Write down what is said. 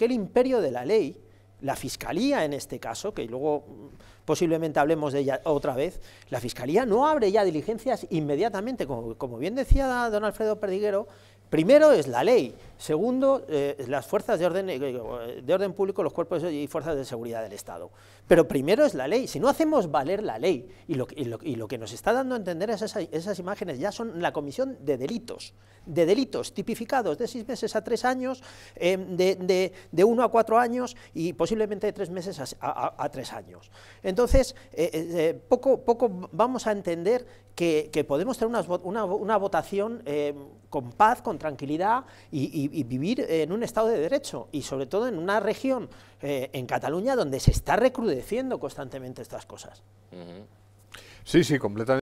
que el imperio de la ley, la Fiscalía en este caso, que luego mm, posiblemente hablemos de ella otra vez, la Fiscalía no abre ya diligencias inmediatamente, como, como bien decía don Alfredo Perdiguero, primero es la ley, Segundo, eh, las fuerzas de orden, eh, eh, de orden público, los cuerpos y fuerzas de seguridad del Estado. Pero primero es la ley. Si no hacemos valer la ley, y lo, lo, que nos está dando a entender esas, imágenes ya son la comisión de delitos, de delitos tipificados de seis meses a tres años, de, uno a cuatro años y posiblemente de tres meses a, tres años. Entonces, poco, poco vamos a entender que, podemos tener una, votación con paz, con tranquilidad y, y y, vivir en un Estado de Derecho y sobre todo en una región, eh, en Cataluña, donde se está recrudeciendo constantemente estas cosas. Sí, sí, completamente.